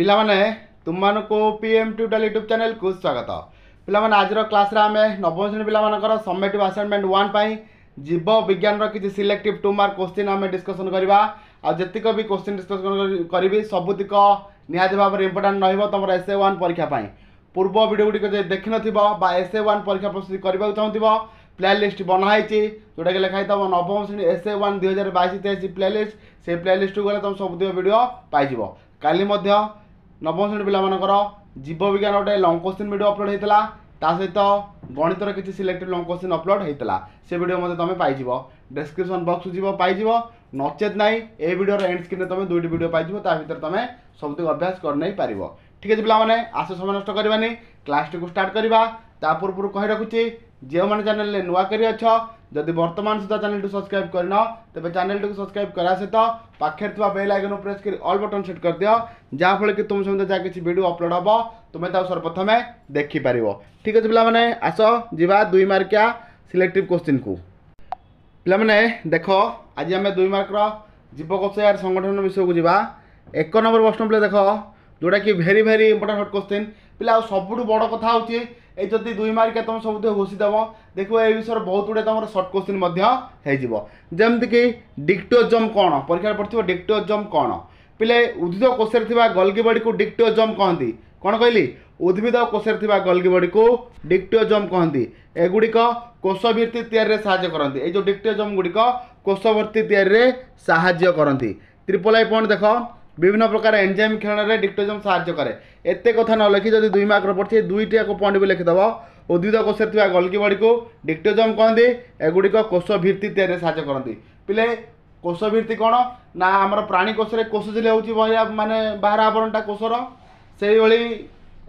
पाने तुमको P M ट्यूटाल YouTube चेल को स्वागत पे आज क्लास आम नवम श्रेणी पाला सबमेट आसाइनमेंट वन जीव विज्ञान किसी सिलेक्टिव टू मार्क क्वेश्चन आम डिस्कसन करवा आतीक भी क्वेश्चन डिस्कसन करी सबुतक निहाती भाव में इंपोर्टां रोक तुम एस ए वन परीक्षापी पूर्व भिडियोगुड़ी जब देख एस ए वन परीक्षा प्रस्तुति करवाक चाहूब प्ले लिस्ट बनाई जोटा कि लिखाई थोड़ा नवम श्रेणी एस ए वन दुई हजार बैश तेईस प्ले लिस्ट से प्ले लिस्ट गले तुम सबुत भिड पाइव काली নবম শ্রেণী ପିଲାମାନଙ୍କର ଜୀବ ବିଜ୍ଞାନ ଗୋଟେ ଲଙ୍ଗ କୋଶ୍ଚିନ୍ ଭିଡ଼ିଓ ଅପଲୋଡ଼ ହେଇଥିଲା ତା ସହିତ ଗଣିତର କିଛି ସିଲେକ୍ଟେଡ଼ ଲଙ୍ଗ କୋଶ୍ଚିନ୍ ଅପଲୋଡ଼ ହେଇଥିଲା ସେ ଭିଡ଼ିଓ ମଧ୍ୟ ତୁମେ ପାଇଯିବ ଡେସ୍କ୍ରିପସନ୍ ବକ୍ସ ଯିବ ପାଇଯିବ ନଚେତ୍ ନାହିଁ ଏ ଭିଡ଼ିଓର ଏଣ୍ଡ ସ୍କ୍ରିନ୍ରେ ତୁମେ ଦୁଇଟି ଭିଡ଼ିଓ ପାଇଯିବ ତା ଭିତରେ ତୁମେ ସବୁତିକ ଅଭ୍ୟାସ କରିନେଇପାରିବ ଠିକ୍ ଅଛି ପିଲାମାନେ ଆସ ସମୟ ନଷ୍ଟ କରିବାନି କ୍ଲାସ୍ଟିକୁ ଷ୍ଟାର୍ଟ କରିବା ତା ପୂର୍ବରୁ କହି ରଖୁଛି ଯେଉଁମାନେ ଚ୍ୟାନେଲରେ ନୂଆକରି ଅଛ ଯଦି ବର୍ତ୍ତମାନ ସୁଦ୍ଧା ଚ୍ୟାନେଲଟି ସବସ୍କ୍ରାଇବ୍ କରିନ ତେବେ ଚ୍ୟାନେଲଟିକୁ ସବସ୍କ୍ରାଇବ୍ କରିବା ସହିତ ପାଖରେ ଥିବା ବେଲ୍ ଆଇକନ୍ ପ୍ରେସ୍ କରି ଅଲ୍ ବଟନ୍ ସେଟ୍ କରିଦିଅ ଯାହାଫଳରେ କି ତୁମ ସହିତ ଯାହା କିଛି ଭିଡ଼ିଓ ଅପଲୋଡ଼ ହେବ ତୁମେ ତାକୁ ସର୍ବପ୍ରଥମେ ଦେଖିପାରିବ ଠିକ୍ ଅଛି ପିଲାମାନେ ଆସ ଯିବା ଦୁଇ ମାର୍କିଆ ସିଲେକ୍ଟିଭ୍ କୋଶ୍ଚିନ୍କୁ ପିଲାମାନେ ଦେଖ ଆଜି ଆମେ ଦୁଇ ମାର୍କର ଯୁବକୋଷୟାର ସଂଗଠନ ବିଷୟକୁ ଯିବା ଏକ ନମ୍ବର ପ୍ରଶ୍ନ ପିଲା ଦେଖ ଯେଉଁଟାକି very very important hot question ପିଲା ଆଉ ସବୁଠୁ ବଡ଼ କଥା ହେଉଛି এই যদি দুই মার্কিয়া তুমি ସବୁଥିରେ ଘୋଷିଦେବ ଦେଖିବ ଏ ବିଷୟରେ ବହୁତ ଗୁଡ଼ିଏ ତୁମର ସର୍ଟ କୋଶ୍ଚିନ୍ ମଧ୍ୟ ହେଇଯିବ ଯେମିତିକି ଡିକ୍ଟୋଜମ୍ କ'ଣ ପରୀକ୍ଷାରେ ପଡ଼ିଥିବ ଡିକ୍ଟୋଜମ୍ କ'ଣ ପିଲେ ଉଦ୍ଭିଦ କୋଷରେ ଥିବା ଗଲଗି ବଡ଼ିକୁ ଡିକ୍ଟୋଜମ୍ କହନ୍ତି କ'ଣ କହିଲି ଉଦ୍ଭିଦ କୋଷରେ ଥିବା ଗଲଗି ବଡ଼ିକୁ ଡିକ୍ଟୋଜମ୍ କହନ୍ତି ଏଗୁଡ଼ିକ କୋଷଭିତ୍ତି ତିଆରିରେ ସାହାଯ୍ୟ କରନ୍ତି ଏଇ ଯେଉଁ ଡିକ୍ଟୋଜମ୍ ଗୁଡ଼ିକ କୋଷଭର୍ତ୍ତି ତିଆରିରେ ସାହାଯ୍ୟ କରନ୍ତି ତ୍ରିପଲାଇ ପଏଣ୍ଟ ଦେଖ বিভিন্ন প্রকার এনজাইম ক্ষরণে ডিক্টোজম সাহায্য করে এতে কথা ন লেখি যদি দুই মার্কর পড়ছে দুইটি পয়েন্ট লিখিদেব উদ্ভিদ কোষে থাকা গলকি বড়ি ডিক্টোজম কহতি এগুড়ি কোষ ভিত্তি তৈরি সাহায্য করতে পিলে কোষ ভিত্তি কোণ না আমার প্রাণী কোষে কোষ ঝিলি হচ্ছে মানে বাহার আবরণটা কোষর সেইভাবে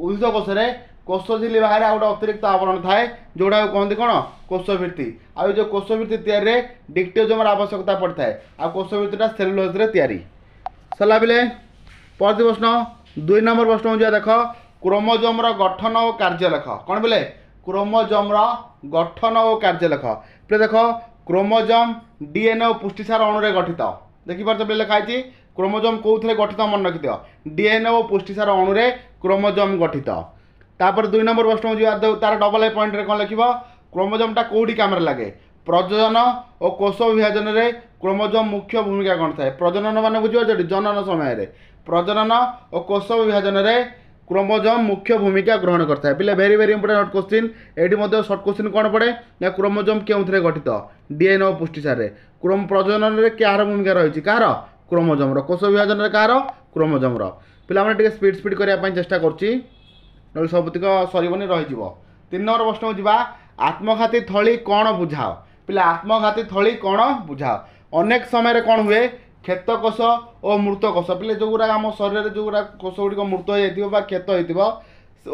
উদ্ভিদ কোষে কোষ ঝিলি বাহারে আগে অতিরিক্ত আবরণ থাকে যেটা কহতি কোণ কোষ ভিত্তি আউ যে কোষ ভিত্তি তৈরি ডিক্টোজমর আবশ্যকতা পড়ে থাকে আউ কোষ ভিত্তিটা সেলুলোজরে তৈরি ସରିଲା ବେଲେ ପରବର୍ତ୍ତୀ ପ୍ରଶ୍ନ ଦୁଇ ନମ୍ବର ପ୍ରଶ୍ନ ଯିବା ଦେଖ କ୍ରୋମୋଜୋମ୍ର ଗଠନ ଓ କାର୍ଯ୍ୟ ଲେଖ କ'ଣ ବେଲେ କ୍ରୋମୋଜୋମ୍ର ଗଠନ ଓ କାର୍ଯ୍ୟ ଲେଖ ଏବେ ଦେଖ କ୍ରୋମୋଜୋମ୍ ଡିଏନ୍ଏ ଓ ପୁଷ୍ଟିସାର ଅଣୁରେ ଗଠିତ ଦେଖିପାରୁଛ ବେଲେ ଲେଖା ହେଇଛି କ୍ରୋମୋଜୋମ୍ କେଉଁଥିରେ ଗଠିତ ମନେ ରଖିଥିବ ଡିଏନ୍ଏ ଓ ପୁଷ୍ଟିସାର ଅଣୁରେ କ୍ରୋମୋଜୋମ୍ ଗଠିତ ତାପରେ ଦୁଇ ନମ୍ବର ପ୍ରଶ୍ନ ଯିବା ତାର ଡବଲ ଏ ପଏଣ୍ଟରେ କ'ଣ ଲେଖିବ କ୍ରୋମୋଜୋମ୍ଟା କେଉଁଠି କାମରେ ଲାଗେ প্রজনন ও কোষ বিভাজনরে ক্রোমোজোম মুখ্য ভূমিকা କ'ଣ ଥାଏ প্রজনন মানে বুঝিপারছ জনন সময়ের প্রজনন ও কোষ বিভাজনরে ক্রোমোজোম মুখ্য ভূমিকা গ্রহণ করে পিলে very very important hot question এটি মধ্যে সর্ট কোশ্চিন কোণ পড়ে না ক্রোমোজোম কেউথে গঠিত ডিএনএ ও পুষ্টিসারে ক্রোম প্রজননরে কাহার ভূমিকা রয়েছে কাহার ক্রোমোজোমর কোষ বিভাজনরে কাহার ক্রোমোজোমর পিলা মানে টিকে স্পিড স্পিড করা চেষ্টা করছি নলে সবুতিক সরবনি রহিযোগ তিন নম্বর প্রশ্ন যা আত্মঘাতী থলি কোণ বুঝাও ପିଲା ଆତ୍ମଘାତୀ ଥଳି କ'ଣ ବୁଝାଅ ଅନେକ ସମୟରେ କ'ଣ ହୁଏ କ୍ଷତକୋଷ ଓ ମୃତକୋଷ ପିଲେ ଯେଉଁଗୁଡ଼ାକ ଆମ ଶରୀରରେ ଯେଉଁଗୁଡ଼ା କୋଷ ଗୁଡ଼ିକ ମୃତ ହୋଇଯାଇଥିବ ବା କ୍ଷତ ହୋଇଥିବ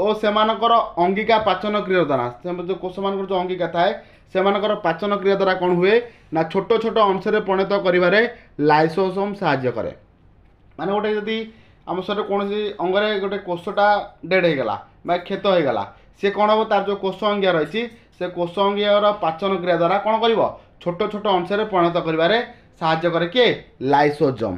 ଓ ସେମାନଙ୍କର ଅଙ୍ଗିକା ପାଚନ କ୍ରିୟା ଦ୍ୱାରା ଯେଉଁ କୋଷମାନଙ୍କର ଯେଉଁ ଅଙ୍ଗିକା ଥାଏ ସେମାନଙ୍କର ପାଚନ କ୍ରିୟା ଦ୍ୱାରା କ'ଣ ହୁଏ ନା ଛୋଟ ଛୋଟ ଅଂଶରେ ପରିଣତ କରିବାରେ ଲାଇସୋସୋମ୍ ସାହାଯ୍ୟ କରେ ମାନେ ଗୋଟେ ଯଦି ଆମ ଶରୀର କୌଣସି ଅଙ୍ଗରେ ଗୋଟେ କୋଷଟା ଡେଡ଼୍ ହୋଇଗଲା ବା କ୍ଷତ ହୋଇଗଲା ସେ କ'ଣ ହେବ ତା'ର ଯେଉଁ କୋଷ ଅଙ୍ଗିଆ ରହିଛି ସେ କୋଷଅଙ୍ଗୀୟର ପାଚନ କ୍ରିୟା ଦ୍ୱାରା କ'ଣ କରିବ ଛୋଟ ଛୋଟ ଅଂଶରେ ପରିଣତ କରିବାରେ ସାହାଯ୍ୟ କରେ କିଏ ଲାଇସୋଜମ୍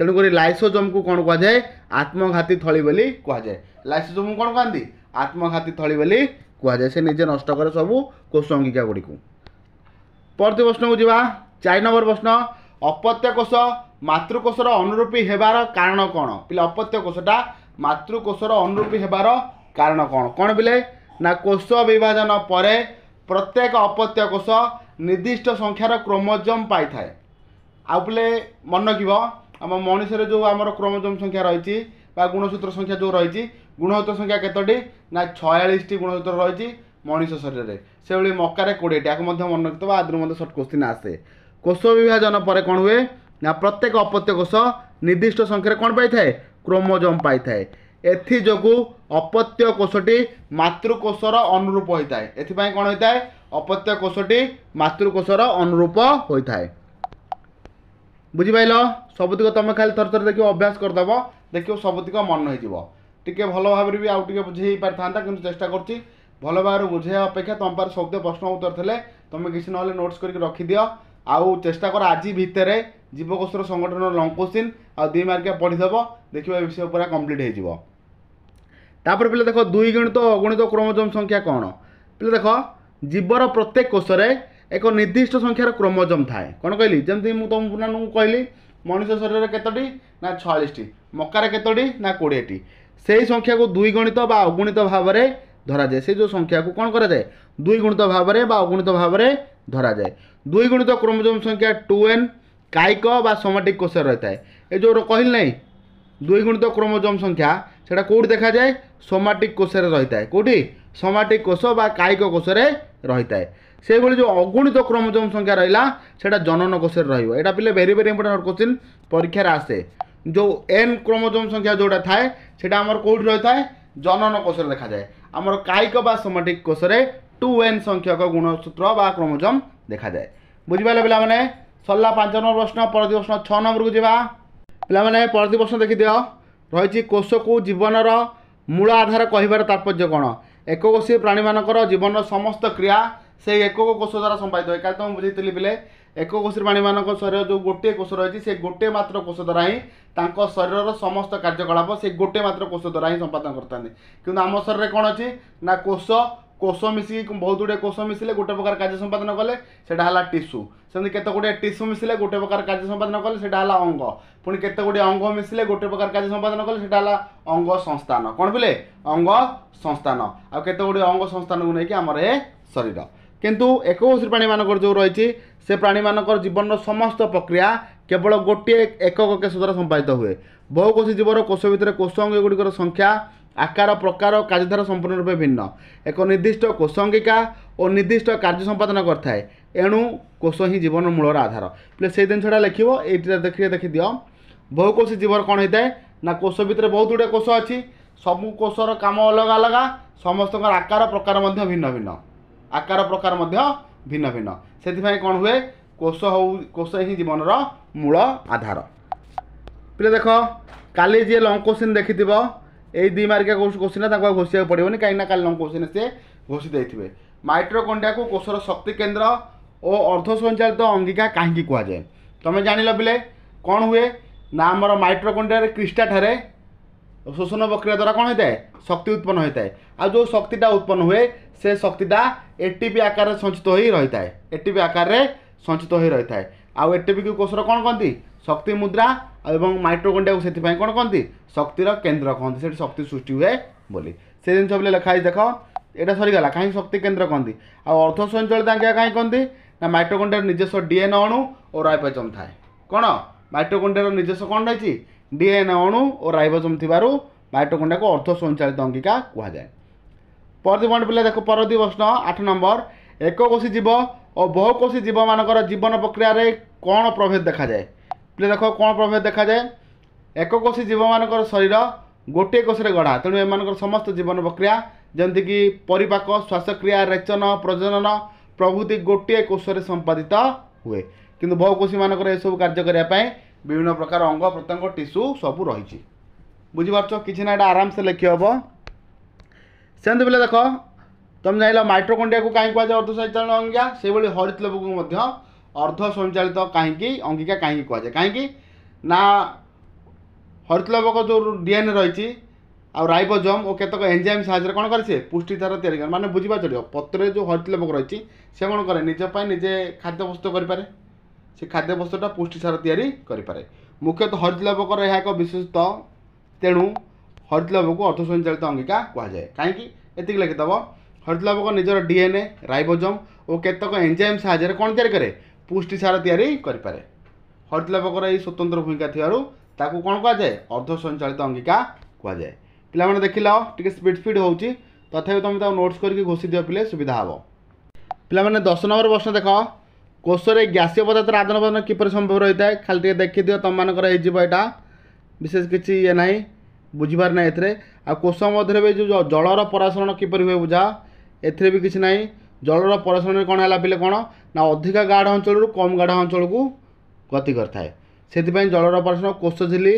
ତେଣୁକରି ଲାଇସୋଜମ୍କୁ କ'ଣ କୁହାଯାଏ ଆତ୍ମଘାତୀ ଥଳି ବୋଲି କୁହାଯାଏ ଲାଇସୋଜମ୍କୁ କ'ଣ କୁହନ୍ତି ଆତ୍ମଘାତୀ ଥଳି ବୋଲି କୁହାଯାଏ ସେ ନିଜେ ନଷ୍ଟ କରେ ସବୁ କୋଷ ଅଙ୍ଗିକା ଗୁଡ଼ିକୁ ପରବର୍ତ୍ତୀ ପ୍ରଶ୍ନକୁ ଯିବା ଚାରି ନମ୍ବର ପ୍ରଶ୍ନ ଅପତ୍ୟ କୋଷ ମାତୃକୋଷର ଅନୁରୂପୀ ହେବାର କାରଣ କ'ଣ ପିଲା ଅପତ୍ୟ କୋଷଟା ମାତୃକୋଷର ଅନୁରୂପୀ ହେବାର କାରଣ କ'ଣ କ'ଣ ପିଲେ ନା କୋଷ ବିଭାଜନ ପରେ ପ୍ରତ୍ୟେକ ଅପତ୍ୟ କୋଷ ନିର୍ଦ୍ଦିଷ୍ଟ ସଂଖ୍ୟାର କ୍ରୋମୋଜମ୍ ପାଇଥାଏ ଆଉ ପିଲେ ମନେ ରଖିବ ଆମ ମଣିଷରେ ଯେଉଁ ଆମର କ୍ରୋମୋଜମ୍ ସଂଖ୍ୟା ରହିଛି ବା ଗୁଣସୂତ୍ର ସଂଖ୍ୟା ଯେଉଁ ରହିଛି ଗୁଣସୂତ୍ର ସଂଖ୍ୟା କେତୋଟି ନା ଛୟାଳିଶଟି ଗୁଣସୂତ୍ର ରହିଛି ମଣିଷ ଶରୀରରେ ସେଭଳି ମକାରେ କୋଡ଼ିଏଟି ଆକୁ ମଧ୍ୟ ମନେ ରଖିଥିବ ଆଦରୁ ମଧ୍ୟ ସର୍ଟ କୋଶ୍ଚିନ୍ ଆସେ କୋଷ ବିଭାଜନ ପରେ କ'ଣ ହୁଏ ନା ପ୍ରତ୍ୟେକ ଅପତ୍ୟ କୋଷ ନିର୍ଦ୍ଦିଷ୍ଟ ସଂଖ୍ୟାରେ କ'ଣ ପାଇଥାଏ କ୍ରୋମୋଜୋମ୍ ପାଇଥାଏ ଏଥିଯୋଗୁଁ ଅପତ୍ୟ କୋଷଟି ମାତୃକୋଷର ଅନୁରୂପ ହୋଇଥାଏ ଏଥିପାଇଁ କ'ଣ ହୋଇଥାଏ ଅପତ୍ୟ କୋଷଟି ମାତୃକୋଷର ଅନୁରୂପ ହୋଇଥାଏ ବୁଝିପାରିଲ ସବୁତିକ ତୁମେ ଖାଲି ଥରେ ଥରେ ଦେଖିବ ଅଭ୍ୟାସ କରିଦେବ ଦେଖିବ ସବୁତିକ ମନ ହେଇଯିବ ଟିକେ ଭଲ ଭାବରେ ବି ଆଉ ଟିକେ ବୁଝେଇ ପାରିଥାନ୍ତା କିନ୍ତୁ ଚେଷ୍ଟା କରୁଛି ଭଲ ଭାବରେ ବୁଝେଇବା ଅପେକ୍ଷା ତୁମ ପାଖରେ ଶବ୍ଦ ପ୍ରଶ୍ନ ଉତ୍ତର ଥିଲେ ତୁମେ କିଛି ନହେଲେ ନୋଟ୍ସ କରିକି ରଖିଦିଅ ଆଉ ଚେଷ୍ଟା କର ଆଜି ଭିତରେ ଜୀବକୋଷର ସଂଗଠନର ଲଙ୍ଗ ଆଉ ଦୁଇ ମାର୍କିଆ ପଢ଼ିଦେବ ଦେଖିବା ଏ ବିଷୟ ପୁରା କମ୍ପ୍ଲିଟ୍ ହେଇଯିବ তাপরে পিলা দেখ দুই গণিত অগণিত ক্রোমোজোম সংখ্যা কোণ পিলা দেখ জীবর প্রত্যেক কোষরে এক নির্দিষ্ট সংখ্যার ক্রোমোজোম থাকে কোণ কহিলি যেমি মু তোমাকে কহিলি ମଣିଷ ଶରୀରରେ କେତୋଟି ନା ଛୟାଳିଶଟି ମକାରେ କେତୋଟି ନା କୋଡ଼ିଏଟି ସେହି ସଂଖ୍ୟାକୁ ଦୁଇ ଗଣିତ ବା ଅଗୁଣିତ ଭାବରେ ଧରାଯାଏ ସେ ଯେଉଁ ସଂଖ୍ୟାକୁ କ'ଣ କରାଯାଏ ଦୁଇ ଗୁଣିତ ଭାବରେ ବା ଅଗୁଣିତ ଭାବରେ ଧରାଯାଏ ଦୁଇ ଗୁଣିତ କ୍ରୋମୋଜୋମ୍ ସଂଖ୍ୟା ଟୁ ଏନ୍ କାୟିକ ବା ସମାଟିକ୍ କୋଷରେ ରହିଥାଏ ଏ ଯେଉଁ କହିଲି ନାହିଁ দুই গুণিত ক্রোমোজম সংখ্যা সেটা কোটি দেখা যায় সোমাটিক কোষে রয়ে কোটি সোমাটিক কোষ বা কায়িক কোষে রয়ে সেইভাবে যে অগুণিত ক্রোমোজম সংখ্যা রহলা সেটা জনন কোষে রহব এটা পিলে ভেরি ভেরি ইম্পর্টেন্ট কোশ্চিন পরীক্ষার আসে যে এন ক্রোমোজম সংখ্যা যেটা থাকে সেটা আমার কোটি রয়ে জনন কোষে দেখা যায় আমার কায়িক বা সোমাটিক কোষে টু এন সংখ্যক গুণসূত্র বা ক্রোমোজম দেখা যায় বুঝিপারে পিলা মানে সরলা পাঁচ নম্বর প্রশ্ন পরবর্তী প্রশ্ন ছ নম্বরক যা ପିଲାମାନେ ପରବର୍ତ୍ତୀ ପ୍ରଶ୍ନ ଦେଖିଦିଅ ରହିଛି କୋଷକୁ ଜୀବନର ମୂଳ ଆଧାର କହିବାର ତାତ୍ପର୍ଯ୍ୟ କ'ଣ ଏକକୋଷୀ ପ୍ରାଣୀମାନଙ୍କର ଜୀବନର ସମସ୍ତ କ୍ରିୟା ସେଇ ଏକକ କୋଷ ଦ୍ୱାରା ସମ୍ପାଦିତ ହୁଏ କାରଣ ତ ମୁଁ ବୁଝେଇଥିଲି ପିଲେ ଏକକୋଷୀ ପ୍ରାଣୀମାନଙ୍କ ଶରୀର ଯେଉଁ ଗୋଟିଏ କୋଷ ରହିଛି ସେ ଗୋଟିଏ ମାତ୍ର କୋଷ ଦ୍ୱାରା ହିଁ ତାଙ୍କ ଶରୀରର ସମସ୍ତ କାର୍ଯ୍ୟକଳାପ ସେ ଗୋଟିଏ ମାତ୍ର କୋଷ ଦ୍ୱାରା ହିଁ ସମ୍ପାଦନ କରିଥାନ୍ତି କିନ୍ତୁ ଆମ ଶରୀରରେ କ'ଣ ଅଛି ନା କୋଷ কোষ মিশিকি বহুত ଗୁଡ଼ିଏ କୋଷ ମିଶିଲେ ଗୋଟେ ପ୍ରକାର କାର୍ଯ୍ୟ ସମ୍ପାଦନ କଲେ ସେଇଟା ହେଲା ଟିସୁ ସେମିତି କେତେ ଗୁଡ଼ିଏ ଟିସୁ ମିଶିଲେ ଗୋଟେ ପ୍ରକାର କାର୍ଯ୍ୟ ସମ୍ପାଦନ କଲେ ସେଇଟା ହେଲା ଅଙ୍ଗ ପୁଣି କେତେ ଗୁଡ଼ିଏ ଅଙ୍ଗ ମିଶିଲେ ଗୋଟେ ପ୍ରକାର କାର୍ଯ୍ୟ ସମ୍ପାଦନ କଲେ ସେଇଟା ହେଲା ଅଙ୍ଗ ସଂସ୍ଥାନ କ'ଣ ବୋଲେ ଅଙ୍ଗ ସଂସ୍ଥାନ ଆଉ କେତେ ଗୁଡ଼ିଏ ଅଙ୍ଗ ସଂସ୍ଥାନକୁ ନେଇକି ଆମର ଏ ଶରୀର କିନ୍ତୁ ଏକୋଇଶ ପ୍ରାଣୀମାନଙ୍କର ଯେଉଁ ରହିଛି ସେ ପ୍ରାଣୀମାନଙ୍କର ଜୀବନର ସମସ୍ତ ପ୍ରକ୍ରିୟା କେବଳ ଗୋଟିଏ ଏକକ କେଶ ଦ୍ୱାରା ସମ୍ପାଦିତ ହୁଏ ବହୁକୋଷୀ ଜୀବର କୋଷ ଭିତରେ କୋଷ ଅଙ୍ଗ ଗୁଡ଼ିକର ସଂଖ୍ୟା আকার প্রকার ও কার্যধারা সম্পূর্ণরূপে ভিন্ন এক নির্দিষ্ট কোষঙ্গিকা ও নির্দিষ্ট কার্য সম্পাদন করে এণু কোষ হি জীবনের মূলর আধার বলে সেই জিনিসটা লিখব এইটা দেখে দেখি দিও বহুকোষী জীবর কোণ হয়ে থাকে না কোষ ভিতরে বহুত গুড়ে কোষ অছি সবু কোষর কাম অলগা অলগা সমস্ত আকার প্রকার মধ্যে ভিন্ন ভিন্ন আকার প্রকার মধ্যে ভিন্ন ভিন্ন সেপাই কোণ হুয়ে কোষ হো কোষ হি জীবনর মূল আধার পিলে দেখ কালি যে লঙ্কোসিন দেখিথিব এই ଦୁଇ ମାର୍କିଆ କୋଶ୍ଚିନ୍ ତାଙ୍କୁ ଆଉ ଘୋଷିବାକୁ ପଡ଼ିବନି କାହିଁକିନା କାଲି ଲଙ୍ଗ କୋଶ୍ଚିନ୍ ସେ ଘୋଷି ଦେଇଥିବେ ମାଇଟ୍ରୋକଣ୍ଡିଆକୁ କୋଷର ଶକ୍ତି କେନ୍ଦ୍ର ଓ ଅର୍ଦ୍ଧ ସଞ୍ଚାଳିତ ଅଙ୍ଗିକା କାହିଁକି କୁହାଯାଏ ତମେ ଜାଣିଲ ପିଲେ କ'ଣ ହୁଏ ନା ଆମର ମାଇଟ୍ରୋକଣ୍ଡିଆରେ କ୍ରିଷ୍ଟାଠାରେ ଶୋଷଣ ପ୍ରକ୍ରିୟା ଦ୍ୱାରା କ'ଣ ହୋଇଥାଏ ଶକ୍ତି ଉତ୍ପନ୍ନ ହୋଇଥାଏ ଆଉ ଯେଉଁ ଶକ୍ତିଟା ଉତ୍ପନ୍ନ ହୁଏ ସେ ଶକ୍ତିଟା ଏଟିପି ଆକାରରେ ସଞ୍ଚିତ ହୋଇ ରହିଥାଏ ଏଟିପି ଆକାରରେ ସଞ୍ଚିତ ହୋଇ ରହିଥାଏ ଆଉ ଏଟିପିକୁ କୋଷର କ'ଣ କହନ୍ତି ଶକ୍ତି ମୁଦ୍ରା ଏବଂ ମାଇଟ୍ରୋକଣ୍ଡିଆକୁ ସେଥିପାଇଁ କ'ଣ କହନ୍ତି ଶକ୍ତିର କେନ୍ଦ୍ର କହନ୍ତି ସେଠି ଶକ୍ତି ସୃଷ୍ଟି ହୁଏ ବୋଲି ସେ ଜିନିଷ ବୋଲେ ଲେଖା ହେଇଛି ଦେଖ ଏଇଟା ସରିଗଲା କାହିଁକି ଶକ୍ତି କେନ୍ଦ୍ର କହନ୍ତି ଆଉ ଅର୍ଥ ସଞ୍ଚଳିତ ଆଜ୍ଞା କାହିଁକି କହନ୍ତି ନା ମାଇଟ୍ରୋକଣ୍ଡିଆର ନିଜସ୍ୱ ଡିଏନ୍ ଅଣୁ ଓ ରାଇବଜମ୍ ଥାଏ କ'ଣ ମାଇଟ୍ରୋକଣ୍ଡିଆର ନିଜସ୍ୱ କ'ଣ ରହିଛି ଡିଏନ୍ ଅଣୁ ଓ ରାଇବଜମ୍ ଥିବାରୁ ମାଇଟ୍ରୋକଣ୍ଡିଆକୁ ଅର୍ଥ ସଞ୍ଚାଳିତ ଅଙ୍ଗିକା କୁହାଯାଏ ପରଦୀ ପଏଣ୍ଟ ପିଲା ଦେଖ ପରଦୀ ପ୍ରଶ୍ନ ଆଠ ନମ୍ବର ଏକକୋଷୀ ଜୀବ ଓ ବହୁକୋଷୀ ଜୀବମାନଙ୍କର ଜୀବନ ପ୍ରକ୍ରିୟାରେ କ'ଣ ପ୍ରଭେଦ ଦେଖାଯାଏ ପିଲେ ଦେଖ କ'ଣ ପ୍ରଭେଦ ଦେଖାଯାଏ ଏକକୋଷୀ ଜୀବମାନଙ୍କର ଶରୀର ଗୋଟିଏ କୋଷରେ ଗଢ଼ା ତେଣୁ ଏମାନଙ୍କର ସମସ୍ତ ଜୀବନ ପ୍ରକ୍ରିୟା ଯେମିତିକି ପରିପାକ ଶ୍ୱାସକ୍ରିୟା ରେଚନ ପ୍ରଜନନ ପ୍ରଭୃତି ଗୋଟିଏ କୋଷରେ ସମ୍ପାଦିତ ହୁଏ କିନ୍ତୁ ବହୁକୋଷୀମାନଙ୍କର ଏସବୁ କାର୍ଯ୍ୟ କରିବା ପାଇଁ ବିଭିନ୍ନ ପ୍ରକାର ଅଙ୍ଗ ପ୍ରତ୍ୟଙ୍ଗ ଟିସୁ ସବୁ ରହିଛି ବୁଝିପାରୁଛ କିଛି ନା ଏଇଟା ଆରାମସେ ଲେଖିହେବ ସେମିତି ବୋଲେ ଦେଖ ତୁମେ ଜାଣିଲ ମାଇଟ୍ରୋକଣ୍ଡିଆକୁ କାହିଁକି କୁହାଯାଏ ଅର୍ଦ୍ଧସାଇଚାଳନ ଅଙ୍ଗିଆ ସେଭଳି ହରିତଲବକୁ ମଧ୍ୟ ଅର୍ଦ୍ଧ ସ୍ୱୟଂଚାଳିତ କାହିଁକି ଅଙ୍ଗିକା କାହିଁକି କୁହାଯାଏ କାହିଁକି ନା ହରିତଲବକ ଯେଉଁ ଡିଏନ୍ଏ ରହିଛି ଆଉ ରାଇବୋଜମ୍ ଓ କେତେକ ଏନ୍ଜାଇମ୍ ସାହାଯ୍ୟରେ କ'ଣ କରେ ସେ ପୁଷ୍ଟିସାର ତିଆରି କରେ ମାନେ ବୁଝିବା ଚଳିବ ପତ୍ରରେ ଯେଉଁ ହରିତଲବକ ରହିଛି ସେ କ'ଣ କରେ ନିଜ ପାଇଁ ନିଜେ ଖାଦ୍ୟ ପ୍ରସ୍ତୁତ କରିପାରେ ସେ ଖାଦ୍ୟ ବସ୍ତୁଟା ପୁଷ୍ଟିସାର ତିଆରି କରିପାରେ ମୁଖ୍ୟତଃ ହରିତଲବକର ଏହା ଏକ ବିଶେଷତ ତେଣୁ ହରିତଲବକୁ ଅର୍ଦ୍ଧ ସ୍ୱୟଂଚାଳିତ ଅଙ୍ଗିକା କୁହାଯାଏ କାହିଁକି ଏତିକି ଲେଖିଦେବ ହରିତଲବକ ନିଜର ଡିଏନ୍ଏ ରାଇବୋଜମ୍ ଓ କେତେକ ଏନ୍ଜାଇମ୍ ସାହାଯ୍ୟରେ କ'ଣ ତିଆରି କରେ পুষ্টিসার তৈরি করে হরিতলাপকর এই স্বতন্ত্র ভূমিকা থাকার তাকে কোণ কুযায়ে অর্ধ সঞ্চালিত অঙ্গিকা কুযায়ে ପିଲାମାନେ ଦେଖିଲ ଟିକେ ସ୍ପିଡ଼ ସ୍ପିଡ଼ ହେଉଛି ତଥାପି ତୁମେ ତାକୁ ନୋଟ୍ସ କରିକି ଘୋଷି ଦିଅ ପିଲେ ସୁବିଧା ହେବ ପିଲାମାନେ ଦଶ ନମ୍ବର ପ୍ରଶ୍ନ ଦେଖ କୋଷରେ ଗ୍ୟାସୀୟ ପଦାର୍ଥର ଆଦାନ ପ୍ରଦାନ କିପରି ସମ୍ଭବ ରହିଥାଏ ଖାଲି ଟିକେ ଦେଖିଦିଅ ତୁମମାନଙ୍କର ହେଇଯିବ ଏଇଟା ବିଶେଷ କିଛି ଇଏ ନାହିଁ ବୁଝିବାର ନାହିଁ ଏଥିରେ ଆଉ କୋଷ ମଧ୍ୟରେ ବି ଯେଉଁ ଜଳର ପରାସରଣ କିପରି ହୁଏ ବୁଝା ଏଥିରେ ବି କିଛି ନାହିଁ ଜଳର ପରାସରଣରେ କ'ଣ ହେଲା ପିଲେ କ'ଣ ନା ଅଧିକା ଗାଢ଼ ଅଞ୍ଚଳରୁ କମ୍ ଗାଢ଼ ଅଞ୍ଚଳକୁ ଗତି କରିଥାଏ ସେଥିପାଇଁ ଜଳର ଅପରାଶନ କୋଷ ଝିଲି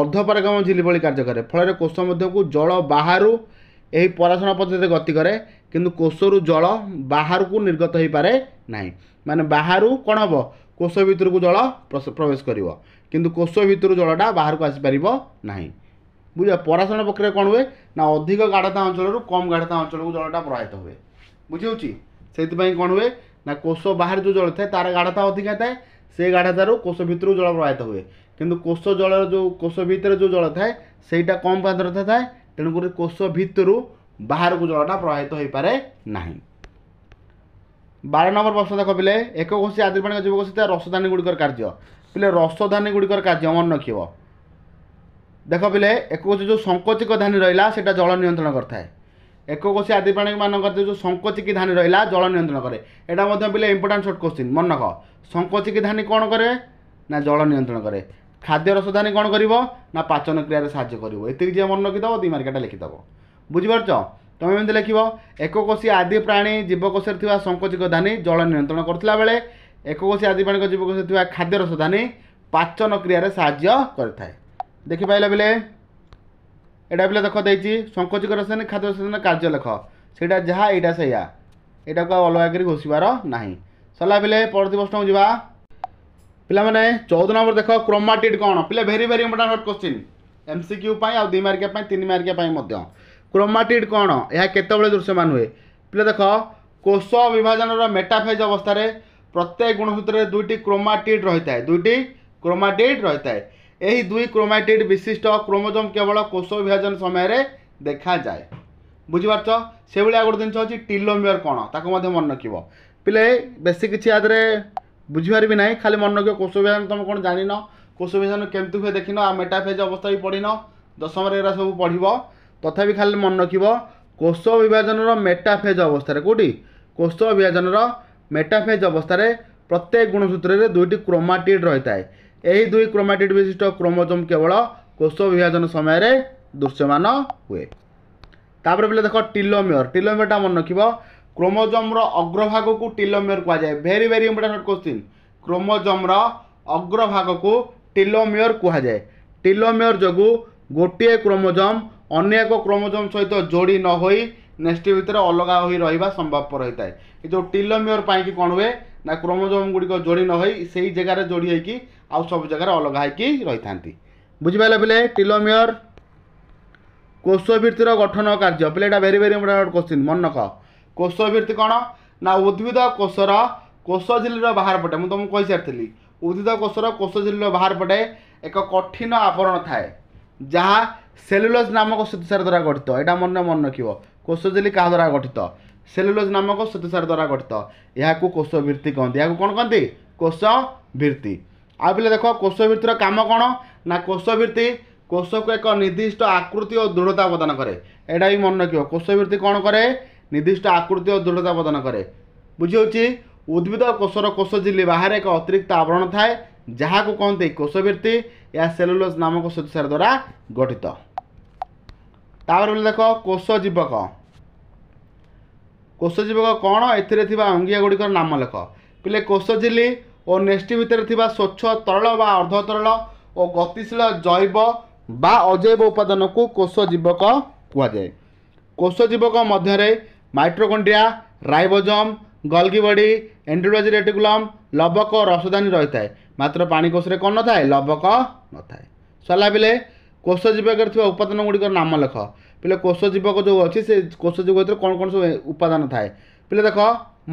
ଅର୍ଦ୍ଧପରାଗମ ଝିଲି ଭଳି କାର୍ଯ୍ୟ କରେ ଫଳରେ କୋଷ ମଧ୍ୟକୁ ଜଳ ବାହାରୁ ଏହି ପରାଶନ ପଦ୍ଧତିରେ ଗତି କରେ କିନ୍ତୁ କୋଷରୁ ଜଳ ବାହାରକୁ ନିର୍ଗତ ହୋଇପାରେ ନାହିଁ ମାନେ ବାହାରୁ କ'ଣ ହେବ କୋଷ ଭିତରକୁ ଜଳ ପ୍ରବେଶ କରିବ କିନ୍ତୁ କୋଷ ଭିତରୁ ଜଳଟା ବାହାରକୁ ଆସିପାରିବ ନାହିଁ ବୁଝିଲ ପରାଶରଣ ପ୍ରକ୍ରିୟା କ'ଣ ହୁଏ ନା ଅଧିକ ଗାଢ଼ତା ଅଞ୍ଚଳରୁ କମ୍ ଗାଢ଼ତା ଅଞ୍ଚଳକୁ ଜଳଟା ପ୍ରବାହିତ ହୁଏ ବୁଝି ହେଉଛି ସେଇଥିପାଇଁ କ'ଣ ହୁଏ ନା କୋଷ ବାହାରେ ଯେଉଁ ଜଳ ଥାଏ ତା'ର ଗାଢ଼ତା ଅଧିକା ଥାଏ ସେ ଗାଢ଼ତାରୁ କୋଷ ଭିତରୁ ଜଳ ପ୍ରବାହିତ ହୁଏ କିନ୍ତୁ କୋଷ ଜଳର ଯେଉଁ କୋଷ ଭିତରେ ଯେଉଁ ଜଳ ଥାଏ ସେଇଟା କମ୍ ପାତ୍ରତା ଥାଏ ତେଣୁକରି କୋଷ ଭିତରୁ ବାହାରକୁ ଜଳଟା ପ୍ରବାହିତ ହୋଇପାରେ ନାହିଁ ବାର ନମ୍ବର ପ୍ରଶ୍ନ ଦେଖ ପିଲେ ଏକକୋଷୀ ଆଦିପାଣିକ ଯୁବକ ତା ରସଧାନୀ ଗୁଡ଼ିକର କାର୍ଯ୍ୟ ପିଲେ ରସଧାନୀ ଗୁଡ଼ିକର କାର୍ଯ୍ୟ ମନେ ରଖିବ ଦେଖ ପିଲେ ଏକକୋଷୀ ଯେଉଁ ସଙ୍କୋଚିକ ଧାନୀ ରହିଲା ସେଇଟା ଜଳ ନିୟନ୍ତ୍ରଣ କରିଥାଏ এককোষী আদি প্রাণীমানঙ্কর যে শঙ্কচিকি ধানী রহিলা জল নিয়ন্ত্রণ করে এটা মধ্যে পিলে ইম্পর্টান্ট শর্ট কোশ্চিন মনে রখ শঙ্কচিকি ধানী কোণ করে না জল নিয়ন্ত্রণ করে খাদ্য রসধানী কোণ করব না পাচন ক্রিয়ার সাহায্য করব এতিকি যে মনে রখিদেব দুই মার্কেটা লিখিদেব বুঝিপারছ তুমি এমনি লিখব এককোষী আদি প্রাণী জীবকোষের থাকা শঙ্কচিক ধানী জল নিয়ন্ত্রণ করুলা বেড়ে এককোষী আদি প্রাণী জীবকোষের থাকা খাদ্য রসধানী পাচন ক্রিয়ার সাহায্য করে দেখিপাইলে বেলে এটা ପିଲା ଦେଖ ଦେଇଛି ସଙ୍କୋଚିକ ରାସାୟନିକ ଖାଦ୍ୟ ରାସାୟନ କାର୍ଯ୍ୟ ଲେଖ ସେଇଟା ଯାହା ଏଇଟା ସେଇଆ ଏଇଟାକୁ ଆଉ ଅଲଗା କରି ଘୋଷିବାର ନାହିଁ ସରିଲା ପିଲେ ପରବର୍ତ୍ତୀ ପ୍ରଶ୍ନକୁ ଯିବା ପିଲାମାନେ ଚଉଦ ନମ୍ବର ଦେଖ କ୍ରୋମାଟିଡ୍ କ'ଣ ପିଲା very very important hot question M C Q ପାଇଁ ଆଉ ଦୁଇ ମାର୍କିଆ ପାଇଁ ତିନି ମାର୍କିଆ ପାଇଁ ମଧ୍ୟ କ୍ରୋମାଟିଡ୍ କ'ଣ ଏହା କେତେବେଳେ ଦୃଶ୍ୟମାନ ହୁଏ ପିଲା ଦେଖ କୋଷ ବିଭାଜନର ମେଟାଫେଜ୍ ଅବସ୍ଥାରେ ପ୍ରତ୍ୟେକ ଗୁଣସୂତ୍ରରେ ଦୁଇଟି କ୍ରୋମାଟିଡ୍ ରହିଥାଏ ଦୁଇଟି କ୍ରୋମାଟିଡ୍ ରହିଥାଏ ଏହି ଦୁଇ କ୍ରୋମାଟିଡ୍ ବିଶିଷ୍ଟ କ୍ରୋମୋଜୋମ୍ କେବଳ କୋଷ ବିଭାଜନ ସମୟରେ ଦେଖାଯାଏ ବୁଝିପାରୁଛ ସେଭଳିଆ ଗୋଟେ ଜିନିଷ ହେଉଛି ଟିଲୋମିୟର କ'ଣ ତାକୁ ମଧ୍ୟ ମନେ ରଖିବ ପିଲେ ବେଶୀ କିଛି ଆଦରେ ବୁଝିପାରିବି ନାହିଁ ଖାଲି ମନେ ରଖିବ କୋଷ ବିଭାଜନ ତୁମେ କ'ଣ ଜାଣିନ କୋଷ ବିଭାଜନ କେମିତି ହୁଏ ଦେଖିନ ଆଉ ମେଟାଫେଜ୍ ଅବସ୍ଥା ବି ପଢ଼ିନ ଦଶମରେ ଏଗୁଡ଼ା ସବୁ ପଢ଼ିବ ତଥାପି ଖାଲି ମନେ ରଖିବ କୋଷ ବିଭାଜନର ମେଟାଫେଜ୍ ଅବସ୍ଥାରେ କେଉଁଠି କୋଷ ବିଭାଜନର ମେଟାଫେଜ୍ ଅବସ୍ଥାରେ ପ୍ରତ୍ୟେକ ଗୁଣସୂତ୍ରରେ ଦୁଇଟି କ୍ରୋମାଟିଡ୍ ରହିଥାଏ ଏହି ଦୁଇ କ୍ରୋମାଟିଡ୍ ବିଶିଷ୍ଟ କ୍ରୋମୋଜୋମ୍ କେବଳ କୋଷ ବିଭାଜନ ସମୟରେ ଦୃଶ୍ୟମାନ ହୁଏ ତାପରେ ପିଲା ଦେଖ ଟିଲୋମିୟର ଟିଲୋମିୟରଟା ମନେ ରଖିବ କ୍ରୋମୋଜୋମ୍ର ଅଗ୍ରଭାଗକୁ ଟିଲୋମିୟର କୁହାଯାଏ ଭେରି ଭେରି ଇମ୍ପୋର୍ଟାଣ୍ଟ କ୍ୱେଶ୍ଚିନ୍ କ୍ରୋମୋଜୋମ୍ର ଅଗ୍ରଭାଗକୁ ଟିଲୋମିୟର କୁହାଯାଏ ଟିଲୋମିୟର ଯୋଗୁଁ ଗୋଟିଏ କ୍ରୋମୋଜୋମ୍ ଅନ୍ୟ ଏକ କ୍ରୋମୋଜୋମ୍ ସହିତ ଯୋଡ଼ି ନ ହୋଇ ନେଷ୍ଟି ଭିତରେ ଅଲଗା ହୋଇ ରହିବା ସମ୍ଭବପର ହୋଇଥାଏ ଏ ଯେଉଁ ଟିଲୋମିୟର ପାଇଁକି କ'ଣ ହୁଏ ନା କ୍ରୋମୋଜୋମ୍ ଗୁଡ଼ିକ ଯୋଡ଼ି ନ ହୋଇ ସେଇ ଜାଗାରେ ଯୋଡ଼ି ହୋଇକି ଆଉ ସବୁ ଜାଗାରେ ଅଲଗା ହେଇକି ରହିଥାନ୍ତି ବୁଝିପାରିଲେ ପିଲେ ଟିଲୋମିୟର କୋଷଭିତ୍ତିର ଗଠନ କାର୍ଯ୍ୟ ପିଲେ ଏଇଟା ଭେରି ଭେରି ଇମ୍ପୋର୍ଟାଣ୍ଟ କୋଶ୍ଚିନ୍ ମନେ ରଖ କୋଷଭିତ୍ତି କ'ଣ ନା ଉଦ୍ଭିଦ କୋଷର କୋଷ ଝିଲିର ବାହାର ପଟେ ମୁଁ ତୁମକୁ କହିସାରିଥିଲି ଉଦ୍ଭିଦ କୋଷର କୋଷ ଝିଲିର ବାହାର ପଟେ ଏକ କଠିନ ଆବରଣ ଥାଏ ଯାହା ସେଲୁଲୋଜ୍ ନାମକ ଶ୍ୱେତସାର ଦ୍ୱାରା ଗଠିତ ଏଇଟା ମନେ ମନେ ରଖିବ କୋଷ ଝିଲି କାହା ଦ୍ୱାରା ଗଠିତ ସେଲୁଲୋଜ୍ ନାମକ ଶ୍ୱେତସାର ଦ୍ୱାରା ଗଠିତ ଏହାକୁ କୋଷ ଭିତ୍ତି କହନ୍ତି ଏହାକୁ କ'ଣ କହନ୍ତି କୋଷ ଭିତ୍ତି ଆଉ ପିଲା ଦେଖ କୋଷଭିତ୍ତିର କାମ କ'ଣ ନା କୋଷଭିତ୍ତି କୋଷକୁ ଏକ ନିର୍ଦ୍ଦିଷ୍ଟ ଆକୃତି ଓ ଦୃଢ଼ତା ପ୍ରଦାନ କରେ ଏଇଟା ବି ମନେ ରଖିବ କୋଷଭିତ୍ତି କ'ଣ କରେ ନିର୍ଦ୍ଦିଷ୍ଟ ଆକୃତି ଓ ଦୃଢ଼ତା ପ୍ରଦାନ କରେ ବୁଝିହେଉଛି ଉଦ୍ଭିଦ କୋଷର କୋଷ ଝିଲି ବାହାରେ ଏକ ଅତିରିକ୍ତ ଆବରଣ ଥାଏ ଯାହାକୁ କହନ୍ତି କୋଷବୃତ୍ତି ଏହା ସେଲୁଲୋଜ୍ ନାମକ ସ୍ୱେତସାର ଦ୍ୱାରା ଗଠିତ ତାପରେ ବୋଲି ଦେଖ କୋଷ ଜୀବକ କୋଷ ଜୀବକ କ'ଣ ଏଥିରେ ଥିବା ଅଙ୍ଗିଆ ଗୁଡ଼ିକର ନାମ ଲେଖ ପିଲେ କୋଷ ଝିଲି ଓ ନେଷ୍ଟି ଭିତରେ ଥିବା ସ୍ୱଚ୍ଛ ତରଳ ବା ଅର୍ଦ୍ଧତରଳ ଓ ଗତିଶୀଳ ଜୈବ ବା ଅଜୈବ ଉପାଦାନକୁ କୋଷ ଜୀବକ କୁହାଯାଏ କୋଷ ଜୀବକ ମଧ୍ୟରେ ମାଇଟ୍ରୋକଣ୍ଡିଆ ରାଇବୋଜମ୍ ଗଲ୍ଗି ବଡ଼ି ଏଣ୍ଡ୍ରୋଲୋଜି ରେଟିକୁଲମ୍ ଲବକ ଓ ରସଦାନୀ ରହିଥାଏ ମାତ୍ର ପାଣି କୋଷରେ କ'ଣ ନଥାଏ ଲବକ ନଥାଏ ସରିଲା ବେଳେ କୋଷ ଜୀବକରେ ଥିବା ଉପାଦାନ ଗୁଡ଼ିକର ନାମ ଲେଖ ପିଲେ କୋଷ ଜୀବକ ଯେଉଁ ଅଛି ସେ କୋଷ ଜୀବକ ଭିତରେ କ'ଣ କ'ଣ ସବୁ ଉପାଦାନ ଥାଏ ପିଲେ ଦେଖ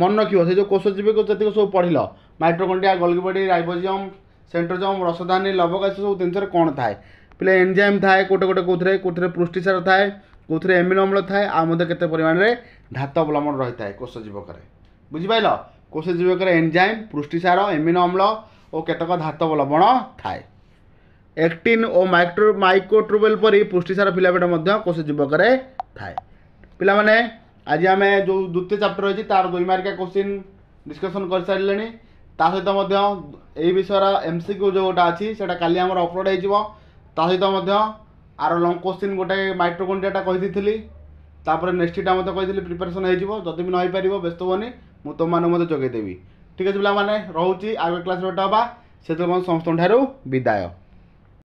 ମନେ ରଖିବ ସେ ଯେଉଁ କୋଷ ଜୀବକ ଯେତିକି ସବୁ ପଢ଼ିଲ ମାଇଟ୍ରୋକଣ୍ଡିଆ ଗୋଲଗିବଡ଼ି ରାଇବୋଜିୟମ୍ ସେଣ୍ଟ୍ରୋଜମ୍ ରସଧାନୀ ଲବକ ଏସବୁ ଜିନିଷରେ କ'ଣ ଥାଏ ପିଲେ ଏନ୍ଜାଇମ୍ ଥାଏ ଗୋଟେ ଗୋଟେ କେଉଁଥିରେ କେଉଁଥିରେ ପୁଷ୍ଟିସାର ଥାଏ କେଉଁଥିରେ ଏମିନୋ ଅମ୍ଳ ଥାଏ ଆଉ ମଧ୍ୟ କେତେ ପରିମାଣରେ ଧାତ ଅବଲମ୍ବନ ରହିଥାଏ କୋଷ ଜୀବକରେ ବୁଝିପାରିଲ କୋଷ ଜୀବକରେ ଏନ୍ଜାଇମ୍ ପୁଷ୍ଟିସାର ଏମିନୋ ଅମ୍ଳ ଓ କେତେକ ଧାତବ ଲବଣ ଥାଏ ଏକ୍ଟିନ୍ ଓ ମାଇକ୍ରୋ ମାଇକ୍ରୋଟ୍ରୁବେଲ୍ ପରି ପୁଷ୍ଟିସାର ଫିଲାପେଟ ମଧ୍ୟ କୋଷ ଜୀବକରେ ଥାଏ ପିଲାମାନେ ଆଜି ଆମେ ଯେଉଁ ଦ୍ୱିତୀୟ ଚାପ୍ଟର ରହିଛି ତା'ର ଦୁଇ ମାର୍କିଆ କୋଶ୍ଚିନ୍ ଡିସ୍କସନ୍ କରିସାରିଲେଣି ତା ସହିତ ମଧ୍ୟ ଏହି ବିଷୟର ଏମ୍ ସି କ୍ୟୁ ଯେଉଁଟା ଅଛି ସେଇଟା କାଲି ଆମର ଅପଲୋଡ଼୍ ହେଇଯିବ ତା ସହିତ ମଧ୍ୟ ଆର ଲଙ୍ଗ କୋଶ୍ଚିନ୍ ଗୋଟେ ମାଇଟ୍ରୋକଣ୍ଡିଆଟା କହିଦେଇଥିଲି ତାପରେ ନେକ୍ସଟଟା ମଧ୍ୟ କହିଥିଲି ପ୍ରିପାରେସନ୍ ହେଇଯିବ ଯଦି ବି ନ ହେଇପାରିବ ବ୍ୟସ୍ତ ହୁଅନି ମୁଁ ତୁମମାନଙ୍କୁ ମଧ୍ୟ ଯୋଗାଇଦେବି ଠିକ୍ ଅଛି ପିଲାମାନେ ରହୁଛି ଆଗ କ୍ଲାସ୍ ଭେଟ ହେବା ସେତେବେଳେ ଠାରୁ ବିଦାୟ